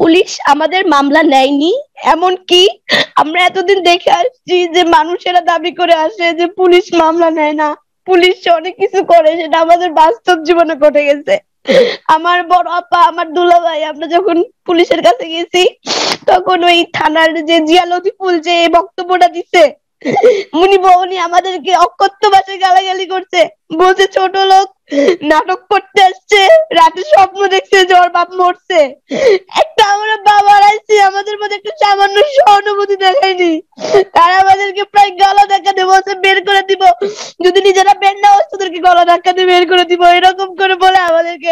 police আমাদের মামলা নেয়নি এমন কি আমরা এতদিন দেখে আসছি যে মানুষেরা দাবি করে আসে যে পুলিশ মামলা নেয় না পুলিশ অনেক কিছু করে সেটা আমাদের বাস্তব জীবনে ঘটে গেছে আমার বড় আপা আমার দুলা ভাই আমরা যখন পুলিশের কাছে গেছি তখন ওই থানার যে ফুল যে বক্তব্যটা দিছে মুনি উনি আমাদেরকে অকথ্য ভাষায় গালাগালি করছে বলছে ছোট লোক নাটক করতে আসছে রাতে স্বপ্ন দেখছে যে ওর বাপ মরছে একটা আমরা বাবার আসছি আমাদের মধ্যে একটা সামান্য সহানুভূতি দেখায়নি তারা আমাদেরকে প্রায় গলা দেখা দেবো বের করে দিব যদি নিজেরা বের না হচ্ছে তোদেরকে গলা দেখা দিয়ে বের করে দিব এরকম করে বলে আমাদেরকে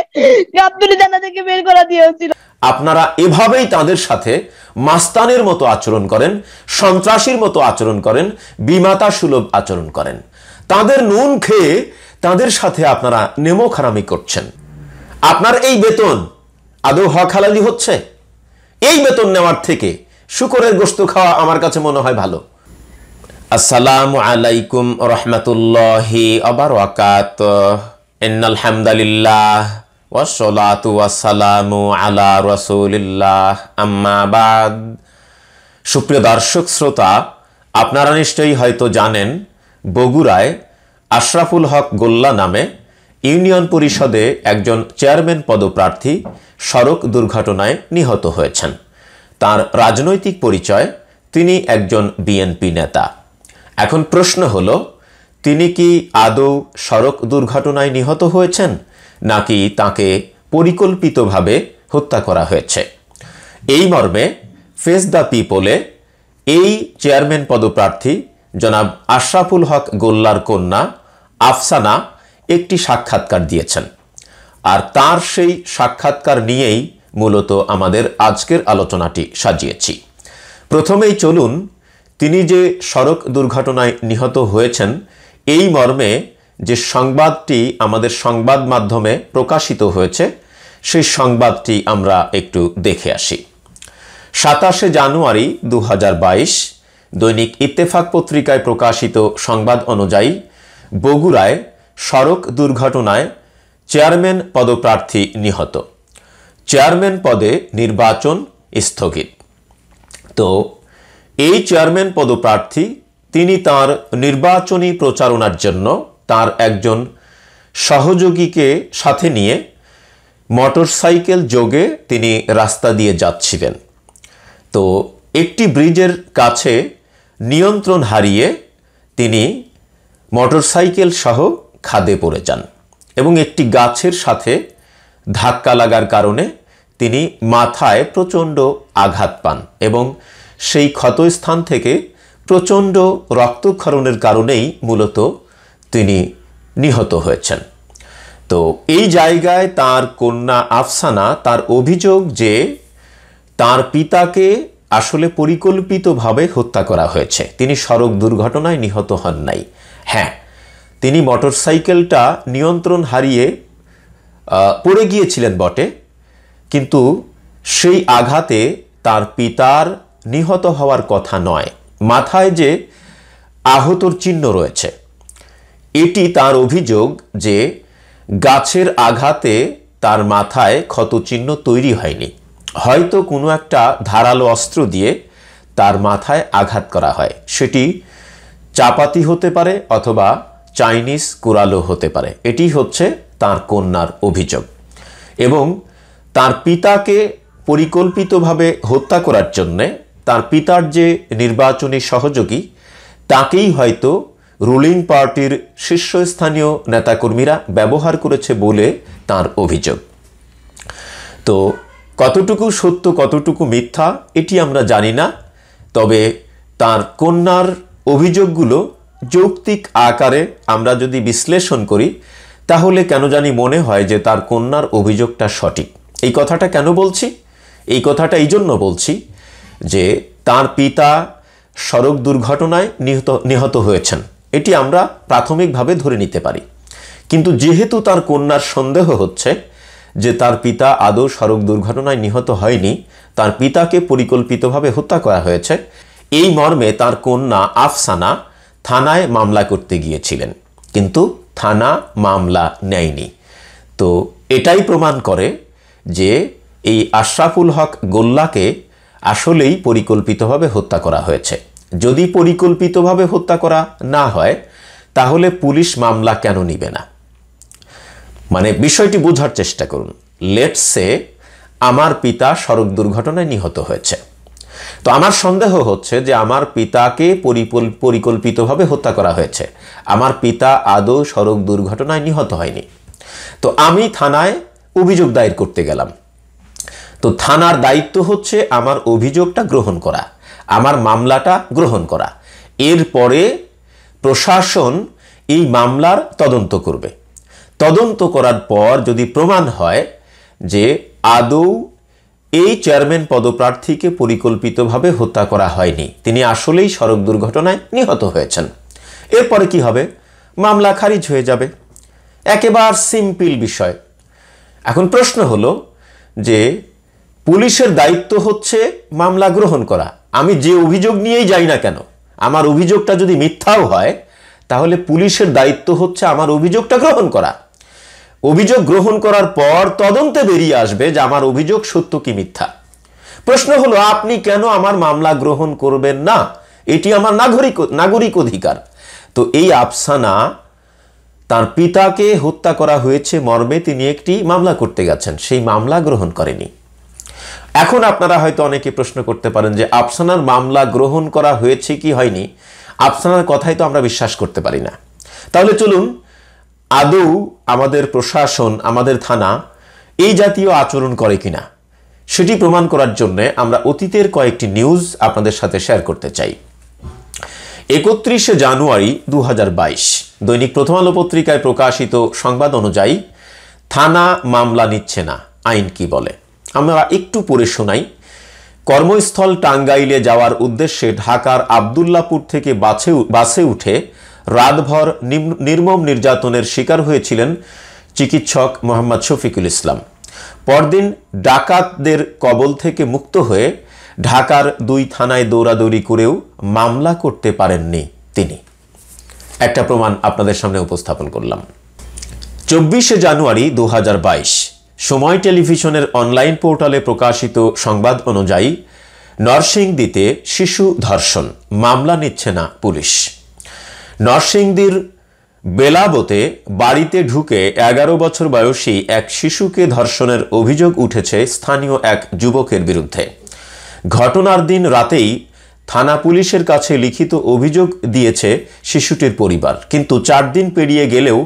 গাবদুলি দানা থেকে বের করা দিয়ে হচ্ছিল আপনারা এভাবেই তাদের সাথে মাস্তানের মতো আচরণ করেন সন্ত্রাসীর মতো আচরণ করেন বিমাতা সুলভ আচরণ করেন তাদের নুন খেয়ে তাদের সাথে আপনারা নেমো খারামি করছেন আপনার এই বেতন আদৌ হক হালালি হচ্ছে এই বেতন নেওয়ার থেকে শুকরের গোস্ত খাওয়া আমার কাছে মনে হয় ভালো আসসালামু আলাইকুম রহমতুল্লাহি অবরাকাত ইন্নাল হামদালিল্লাহ ওয়াসসালাতু ওয়াসসালামু আলা রাসূলিল্লাহ আম্মা বাদ সুপ্রিয় দর্শক শ্রোতা আপনারা নিশ্চয়ই হয়তো জানেন বগুড়ায় আশরাফুল হক গোল্লা নামে ইউনিয়ন পরিষদে একজন চেয়ারম্যান পদপ্রার্থী সড়ক দুর্ঘটনায় নিহত হয়েছেন তার রাজনৈতিক পরিচয় তিনি একজন বিএনপি নেতা এখন প্রশ্ন হল তিনি কি আদৌ সড়ক দুর্ঘটনায় নিহত হয়েছেন নাকি তাকে পরিকল্পিতভাবে হত্যা করা হয়েছে এই মর্মে ফেস দ্য পিপলে এই চেয়ারম্যান পদপ্রার্থী জনাব আশরাফুল হক গোল্লার কন্যা আফসানা একটি সাক্ষাৎকার দিয়েছেন আর তার সেই সাক্ষাৎকার নিয়েই মূলত আমাদের আজকের আলোচনাটি সাজিয়েছি প্রথমেই চলুন তিনি যে সড়ক দুর্ঘটনায় নিহত হয়েছেন এই মর্মে যে সংবাদটি আমাদের সংবাদ মাধ্যমে প্রকাশিত হয়েছে সেই সংবাদটি আমরা একটু দেখে আসি সাতাশে জানুয়ারি দু দৈনিক ইত্তেফাক পত্রিকায় প্রকাশিত সংবাদ অনুযায়ী বগুড়ায় সড়ক দুর্ঘটনায় চেয়ারম্যান পদপ্রার্থী নিহত চেয়ারম্যান পদে নির্বাচন স্থগিত তো এই চেয়ারম্যান পদপ্রার্থী তিনি তার নির্বাচনী প্রচারণার জন্য তার একজন সহযোগীকে সাথে নিয়ে মোটরসাইকেল যোগে তিনি রাস্তা দিয়ে যাচ্ছিলেন তো একটি ব্রিজের কাছে নিয়ন্ত্রণ হারিয়ে তিনি মোটরসাইকেল সহ খাদে পড়ে যান এবং একটি গাছের সাথে ধাক্কা লাগার কারণে তিনি মাথায় প্রচণ্ড আঘাত পান এবং সেই ক্ষতস্থান থেকে প্রচণ্ড রক্তক্ষরণের কারণেই মূলত তিনি নিহত হয়েছেন তো এই জায়গায় তার কন্যা আফসানা তার অভিযোগ যে তার পিতাকে আসলে পরিকল্পিতভাবে হত্যা করা হয়েছে তিনি সড়ক দুর্ঘটনায় নিহত হন নাই হ্যাঁ তিনি মোটরসাইকেলটা নিয়ন্ত্রণ হারিয়ে পড়ে গিয়েছিলেন বটে কিন্তু সেই আঘাতে তার পিতার নিহত হওয়ার কথা নয় মাথায় যে আহতর চিহ্ন রয়েছে এটি তার অভিযোগ যে গাছের আঘাতে তার মাথায় ক্ষতচিহ্ন তৈরি হয়নি হয়তো কোনো একটা ধারালো অস্ত্র দিয়ে তার মাথায় আঘাত করা হয় সেটি চাপাতি হতে পারে অথবা চাইনিজ কুরালো হতে পারে এটি হচ্ছে তার কন্যার অভিযোগ এবং তার পিতাকে পরিকল্পিতভাবে হত্যা করার জন্যে তার পিতার যে নির্বাচনী সহযোগী তাকেই হয়তো রুলিং পার্টির শীর্ষস্থানীয় নেতাকর্মীরা ব্যবহার করেছে বলে তার অভিযোগ তো কতটুকু সত্য কতটুকু মিথ্যা এটি আমরা জানি না তবে তার কন্যার অভিযোগগুলো যৌক্তিক আকারে আমরা যদি বিশ্লেষণ করি তাহলে কেন জানি মনে হয় যে তার কন্যার অভিযোগটা সঠিক এই কথাটা কেন বলছি এই কথাটা এই জন্য বলছি যে তার পিতা সড়ক দুর্ঘটনায় নিহত নিহত হয়েছেন এটি আমরা প্রাথমিকভাবে ধরে নিতে পারি কিন্তু যেহেতু তার কন্যার সন্দেহ হচ্ছে যে তার পিতা আদৌ সড়ক দুর্ঘটনায় নিহত হয়নি তার পিতাকে পরিকল্পিতভাবে হত্যা করা হয়েছে এই মর্মে তার কন্যা আফসানা থানায় মামলা করতে গিয়েছিলেন কিন্তু থানা মামলা নেয়নি তো এটাই প্রমাণ করে যে এই আশরাফুল হক গোল্লাকে আসলেই পরিকল্পিতভাবে হত্যা করা হয়েছে যদি পরিকল্পিতভাবে হত্যা করা না হয় তাহলে পুলিশ মামলা কেন নিবে না মানে বিষয়টি বোঝার চেষ্টা করুন লেটসে আমার পিতা সড়ক দুর্ঘটনায় নিহত হয়েছে তো আমার সন্দেহ হচ্ছে যে আমার পিতাকে পরিকল্পিতভাবে হত্যা করা হয়েছে আমার পিতা আদৌ সড়ক দুর্ঘটনায় নিহত হয়নি তো আমি থানায় অভিযোগ দায়ের করতে গেলাম তো থানার দায়িত্ব হচ্ছে আমার অভিযোগটা গ্রহণ করা আমার মামলাটা গ্রহণ করা এরপরে প্রশাসন এই মামলার তদন্ত করবে তদন্ত করার পর যদি প্রমাণ হয় যে আদৌ এই চেয়ারম্যান পদপ্রার্থীকে পরিকল্পিতভাবে হত্যা করা হয়নি তিনি আসলেই সড়ক দুর্ঘটনায় নিহত হয়েছেন এরপরে কি হবে মামলা খারিজ হয়ে যাবে একেবার সিম্পল বিষয় এখন প্রশ্ন হলো যে পুলিশের দায়িত্ব হচ্ছে মামলা গ্রহণ করা আমি যে অভিযোগ নিয়েই যাই না কেন আমার অভিযোগটা যদি মিথ্যাও হয় তাহলে পুলিশের দায়িত্ব হচ্ছে আমার অভিযোগটা গ্রহণ করা অভিযোগ গ্রহণ করার পর তদন্তে বেরিয়ে আসবে যে আমার অভিযোগ সত্য কি মিথ্যা প্রশ্ন হলো আপনি কেন আমার মামলা গ্রহণ করবেন না এটি আমার নাগরিক নাগরিক অধিকার তো এই আফসানা তার পিতাকে হত্যা করা হয়েছে মর্মে তিনি একটি মামলা করতে গেছেন সেই মামলা গ্রহণ করেনি এখন আপনারা হয়তো অনেকে প্রশ্ন করতে পারেন যে আফসানার মামলা গ্রহণ করা হয়েছে কি হয়নি আফসানার কথাই তো আমরা বিশ্বাস করতে পারি না তাহলে চলুন আদৌ আমাদের প্রশাসন আমাদের থানা এই জাতীয় আচরণ করে কিনা সেটি প্রমাণ করার জন্য আমরা অতীতের কয়েকটি নিউজ আপনাদের সাথে শেয়ার করতে চাই একত্রিশে জানুয়ারি দু দৈনিক প্রথম আলো পত্রিকায় প্রকাশিত সংবাদ অনুযায়ী থানা মামলা নিচ্ছে না আইন কি বলে আমরা একটু পড়ে শোনাই কর্মস্থল টাঙ্গাইলে যাওয়ার উদ্দেশ্যে ঢাকার আবদুল্লাপুর থেকে বাসে উঠে রাতভর নির্মম নির্যাতনের শিকার হয়েছিলেন চিকিৎসক মোহাম্মদ শফিকুল ইসলাম পরদিন ডাকাতদের কবল থেকে মুক্ত হয়ে ঢাকার দুই থানায় দৌড়াদৌড়ি করেও মামলা করতে পারেননি তিনি একটা প্রমাণ আপনাদের সামনে উপস্থাপন করলাম চব্বিশে জানুয়ারি দু সময় টেলিভিশনের অনলাইন পোর্টালে প্রকাশিত সংবাদ অনুযায়ী নরসিংদীতে শিশু ধর্ষণ মামলা নিচ্ছে না পুলিশ নরসিংদীর বেলাবতে বাড়িতে ঢুকে এগারো বছর বয়সী এক শিশুকে ধর্ষণের অভিযোগ উঠেছে স্থানীয় এক যুবকের বিরুদ্ধে ঘটনার দিন রাতেই থানা পুলিশের কাছে লিখিত অভিযোগ দিয়েছে শিশুটির পরিবার কিন্তু চার দিন পেরিয়ে গেলেও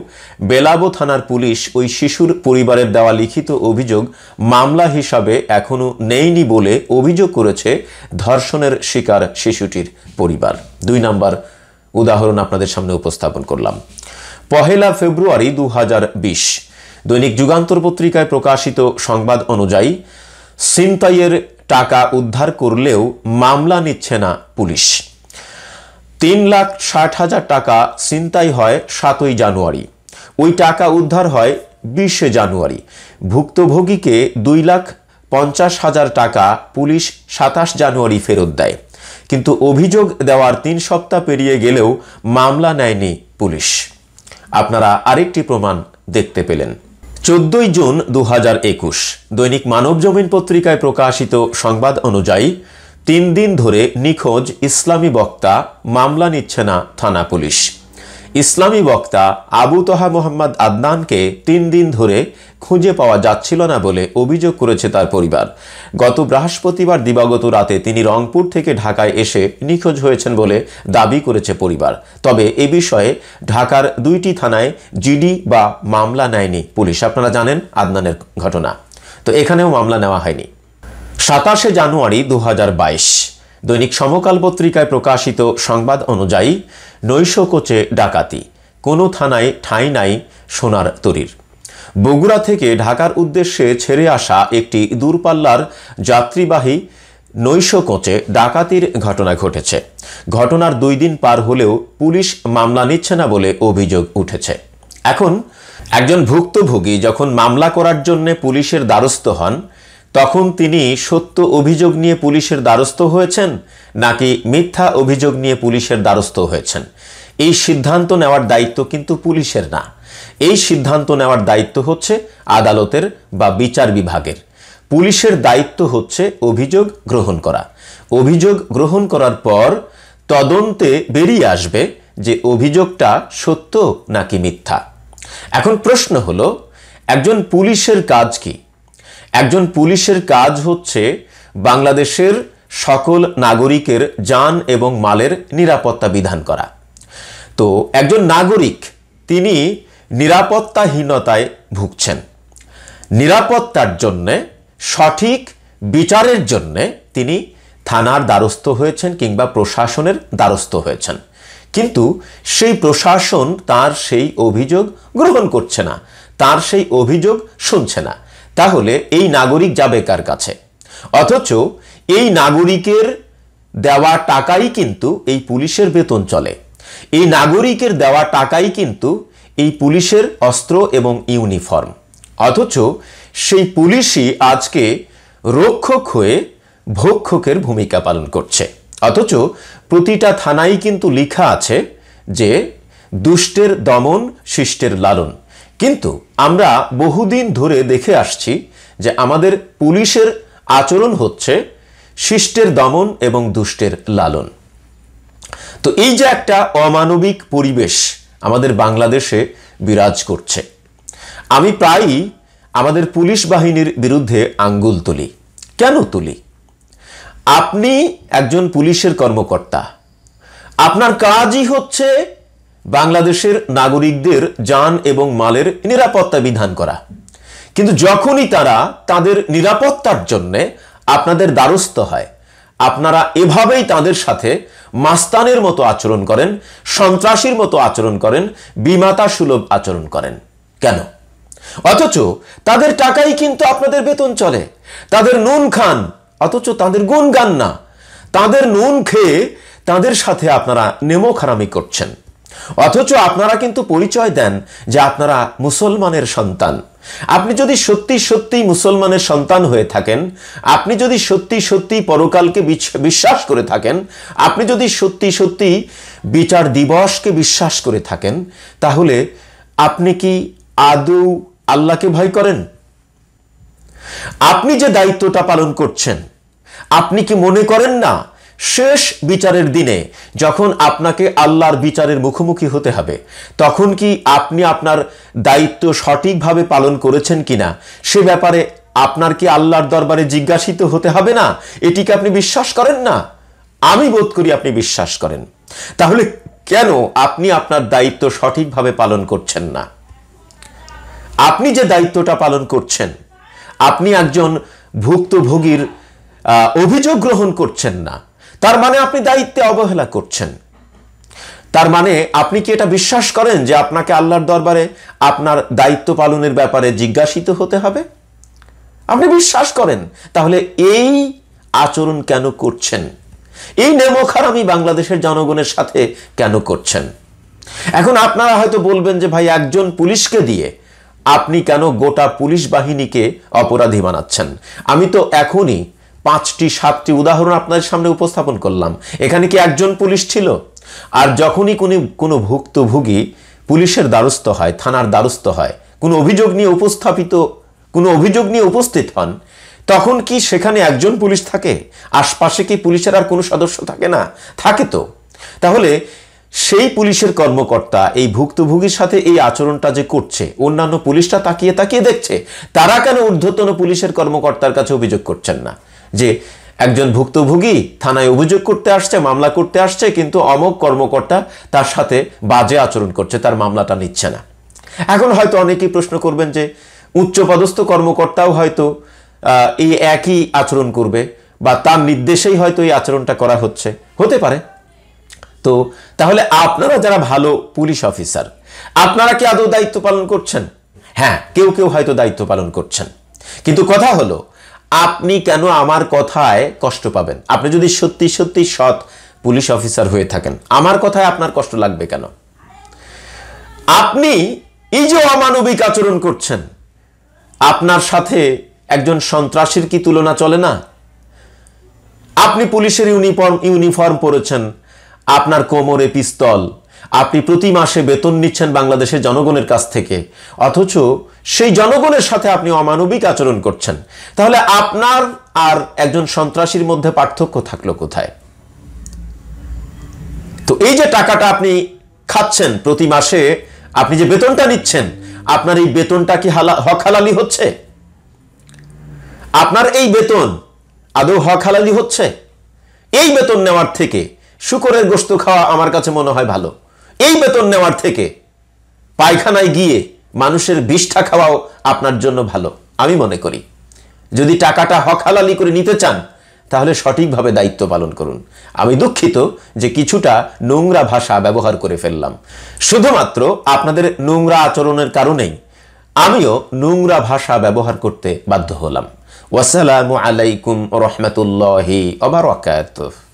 বেলাবো থানার পুলিশ ওই শিশুর পরিবারের দেওয়া লিখিত অভিযোগ মামলা হিসাবে এখনও নেয়নি বলে অভিযোগ করেছে ধর্ষণের শিকার শিশুটির পরিবার দুই নম্বর উদাহরণ আপনাদের সামনে উপস্থাপন করলাম পহেলা ফেব্রুয়ারি দু দৈনিক যুগান্তর পত্রিকায় প্রকাশিত সংবাদ অনুযায়ী সিনতাইয়ের টাকা উদ্ধার করলেও মামলা নিচ্ছে না পুলিশ তিন লাখ ষাট হাজার টাকা সিনতাই হয় সাতই জানুয়ারি ওই টাকা উদ্ধার হয় বিশে জানুয়ারি ভুক্তভোগীকে দুই লাখ পঞ্চাশ হাজার টাকা পুলিশ সাতাশ জানুয়ারি ফেরত দেয় কিন্তু অভিযোগ দেওয়ার তিন সপ্তাহ পেরিয়ে গেলেও মামলা নেয়নি পুলিশ আপনারা আরেকটি প্রমাণ দেখতে পেলেন চোদ্দই জুন দু দৈনিক মানবজমিন পত্রিকায় প্রকাশিত সংবাদ অনুযায়ী তিন দিন ধরে নিখোঁজ ইসলামী বক্তা মামলা নিচ্ছে না থানা পুলিশ ইসলামী বক্তা আবু তোহা মোহাম্মদ আদনানকে তিন দিন ধরে খুঁজে পাওয়া যাচ্ছিল না বলে অভিযোগ করেছে তার পরিবার গত বৃহস্পতিবার দিবাগত রাতে তিনি রংপুর থেকে ঢাকায় এসে নিখোঁজ হয়েছেন বলে দাবি করেছে পরিবার তবে এ বিষয়ে ঢাকার দুইটি থানায় জিডি বা মামলা নেয়নি পুলিশ আপনারা জানেন আদনানের ঘটনা তো এখানেও মামলা নেওয়া হয়নি সাতাশে জানুয়ারি দু দৈনিক সমকাল পত্রিকায় প্রকাশিত সংবাদ অনুযায়ী নৈশ কোচে ডাকাতি কোনো থানায় ঠাঁই নাই সোনার তরির বগুড়া থেকে ঢাকার উদ্দেশ্যে ছেড়ে আসা একটি দূরপাল্লার যাত্রীবাহী নৈশ কোচে ডাকাতির ঘটনা ঘটেছে ঘটনার দুই দিন পার হলেও পুলিশ মামলা নিচ্ছে না বলে অভিযোগ উঠেছে এখন একজন ভুক্তভোগী যখন মামলা করার জন্য পুলিশের দ্বারস্থ হন তখন তিনি সত্য অভিযোগ নিয়ে পুলিশের দ্বারস্থ হয়েছেন নাকি মিথ্যা অভিযোগ নিয়ে পুলিশের দ্বারস্থ হয়েছেন এই সিদ্ধান্ত নেওয়ার দায়িত্ব কিন্তু পুলিশের না এই সিদ্ধান্ত নেওয়ার দায়িত্ব হচ্ছে আদালতের বা বিচার বিভাগের পুলিশের দায়িত্ব হচ্ছে অভিযোগ গ্রহণ করা অভিযোগ গ্রহণ করার পর তদন্তে বেরিয়ে আসবে যে অভিযোগটা সত্য নাকি মিথ্যা এখন প্রশ্ন হলো একজন পুলিশের কাজ কী একজন পুলিশের কাজ হচ্ছে বাংলাদেশের সকল নাগরিকের যান এবং মালের নিরাপত্তা বিধান করা তো একজন নাগরিক তিনি নিরাপত্তাহীনতায় ভুগছেন নিরাপত্তার জন্যে সঠিক বিচারের জন্যে তিনি থানার দ্বারস্থ হয়েছেন কিংবা প্রশাসনের দ্বারস্থ হয়েছেন কিন্তু সেই প্রশাসন তার সেই অভিযোগ গ্রহণ করছে না তার সেই অভিযোগ শুনছে না তাহলে এই নাগরিক যাবে কার কাছে অথচ এই নাগরিকের দেওয়া টাকাই কিন্তু এই পুলিশের বেতন চলে এই নাগরিকের দেওয়া টাকাই কিন্তু এই পুলিশের অস্ত্র এবং ইউনিফর্ম অথচ সেই পুলিশই আজকে রক্ষক হয়ে ভক্ষকের ভূমিকা পালন করছে অথচ প্রতিটা থানায় কিন্তু লিখা আছে যে দুষ্টের দমন শিষ্টের লালন কিন্তু আমরা বহুদিন ধরে দেখে আসছি যে আমাদের পুলিশের আচরণ হচ্ছে শিষ্টের দমন এবং দুষ্টের লালন তো এই যে একটা অমানবিক পরিবেশ আমাদের বাংলাদেশে বিরাজ করছে আমি প্রায়ই আমাদের পুলিশ বাহিনীর বিরুদ্ধে আঙ্গুল তুলি কেন তুলি আপনি একজন পুলিশের কর্মকর্তা আপনার কাজই হচ্ছে বাংলাদেশের নাগরিকদের যান এবং মালের নিরাপত্তা বিধান করা কিন্তু যখনই তারা তাদের নিরাপত্তার জন্যে আপনাদের দ্বারস্থ হয় আপনারা এভাবেই তাদের সাথে মাস্তানের মতো আচরণ করেন সন্ত্রাসীর মতো আচরণ করেন বিমাতা সুলভ আচরণ করেন কেন অথচ তাদের টাকাই কিন্তু আপনাদের বেতন চলে তাদের নুন খান অথচ তাদের গুণ গান না তাদের নুন খেয়ে তাদের সাথে আপনারা নেমো খারামি করছেন অথচ আপনারা কিন্তু পরিচয় দেন যে আপনারা মুসলমানের সন্তান আপনি যদি সত্যি সত্যি মুসলমানের সন্তান হয়ে থাকেন আপনি যদি সত্যি সত্যি পরকালকে বিশ্বাস করে থাকেন আপনি যদি সত্যি সত্যি বিচার দিবসকে বিশ্বাস করে থাকেন তাহলে আপনি কি আদৌ আল্লাহকে ভয় করেন আপনি যে দায়িত্বটা পালন করছেন আপনি কি মনে করেন না শেষ বিচারের দিনে যখন আপনাকে আল্লাহর বিচারের মুখোমুখি হতে হবে তখন কি আপনি আপনার দায়িত্ব সঠিকভাবে পালন করেছেন কিনা সে ব্যাপারে আপনার কি আল্লাহর দরবারে জিজ্ঞাসিত হতে হবে না এটিকে আপনি বিশ্বাস করেন না আমি বোধ করি আপনি বিশ্বাস করেন তাহলে কেন আপনি আপনার দায়িত্ব সঠিকভাবে পালন করছেন না আপনি যে দায়িত্বটা পালন করছেন আপনি একজন ভুক্তভোগীর অভিযোগ গ্রহণ করছেন না তার মানে আপনি দায়িত্বে অবহেলা করছেন তার মানে আপনি কি এটা বিশ্বাস করেন যে আপনাকে আল্লাহর দরবারে আপনার দায়িত্ব পালনের ব্যাপারে জিজ্ঞাসিত হতে হবে আপনি বিশ্বাস করেন তাহলে এই আচরণ কেন করছেন এই আমি বাংলাদেশের জনগণের সাথে কেন করছেন এখন আপনারা হয়তো বলবেন যে ভাই একজন পুলিশকে দিয়ে আপনি কেন গোটা পুলিশ বাহিনীকে অপরাধী বানাচ্ছেন আমি তো এখনই পাঁচটি সাতটি উদাহরণ আপনাদের সামনে উপস্থাপন করলাম এখানে কি একজন পুলিশ ছিল আর যখনই কোনো কোনো ভুক্তভোগী পুলিশের দ্বারস্থ হয় থানার দ্বারস্থ হয় কোনো অভিযোগ নিয়ে উপস্থাপিত কোনো অভিযোগ নিয়ে উপস্থিত হন তখন কি সেখানে একজন পুলিশ থাকে আশপাশে কি পুলিশের আর কোনো সদস্য থাকে না থাকে তো তাহলে সেই পুলিশের কর্মকর্তা এই ভুক্তভোগীর সাথে এই আচরণটা যে করছে অন্যান্য পুলিশটা তাকিয়ে তাকিয়ে দেখছে তারা কেন ঊর্ধ্বতন পুলিশের কর্মকর্তার কাছে অভিযোগ করছেন না যে একজন ভুক্তভোগী থানায় অভিযোগ করতে আসছে মামলা করতে আসছে কিন্তু অমক কর্মকর্তা তার সাথে বাজে আচরণ করছে তার মামলাটা নিচ্ছে না এখন হয়তো অনেকেই প্রশ্ন করবেন যে উচ্চপদস্থ কর্মকর্তাও হয়তো এই একই আচরণ করবে বা তার নির্দেশেই হয়তো এই আচরণটা করা হচ্ছে হতে পারে তো তাহলে আপনারা যারা ভালো পুলিশ অফিসার আপনারা কি আদৌ দায়িত্ব পালন করছেন হ্যাঁ কেউ কেউ হয়তো দায়িত্ব পালন করছেন কিন্তু কথা হলো আপনি কেন আমার কথায় কষ্ট পাবেন আপনি যদি সত্যি সত্যি সৎ পুলিশ অফিসার হয়ে থাকেন আমার কথায় আপনার কষ্ট লাগবে কেন আপনি এই যে অমানবিক আচরণ করছেন আপনার সাথে একজন সন্ত্রাসীর কি তুলনা চলে না আপনি পুলিশের ইউনিফর্ম ইউনিফর্ম পরেছেন আপনার কোমরে পিস্তল আপনি প্রতি মাসে বেতন নিচ্ছেন বাংলাদেশের জনগণের কাছ থেকে অথচ সেই জনগণের সাথে আপনি অমানবিক আচরণ করছেন তাহলে আপনার আর একজন সন্ত্রাসীর মধ্যে পার্থক্য থাকলো কোথায় তো এই যে টাকাটা আপনি খাচ্ছেন প্রতি মাসে আপনি যে বেতনটা নিচ্ছেন আপনার এই বেতনটা কি হক হালালি হচ্ছে আপনার এই বেতন আদৌ হক হালালি হচ্ছে এই বেতন নেওয়ার থেকে শুকরের গোস্ত খাওয়া আমার কাছে মনে হয় ভালো এই বেতন নেওয়ার থেকে পায়খানায় গিয়ে মানুষের বিষ্ঠা খাওয়াও আপনার জন্য ভালো আমি মনে করি যদি টাকাটা হকালালি করে নিতে চান তাহলে সঠিকভাবে দায়িত্ব পালন করুন আমি দুঃখিত যে কিছুটা নোংরা ভাষা ব্যবহার করে ফেললাম শুধুমাত্র আপনাদের নোংরা আচরণের কারণেই আমিও নোংরা ভাষা ব্যবহার করতে বাধ্য হলাম ওয়াসালামু আলাইকুম রহমতুল্লাহ অবরাকাতুহ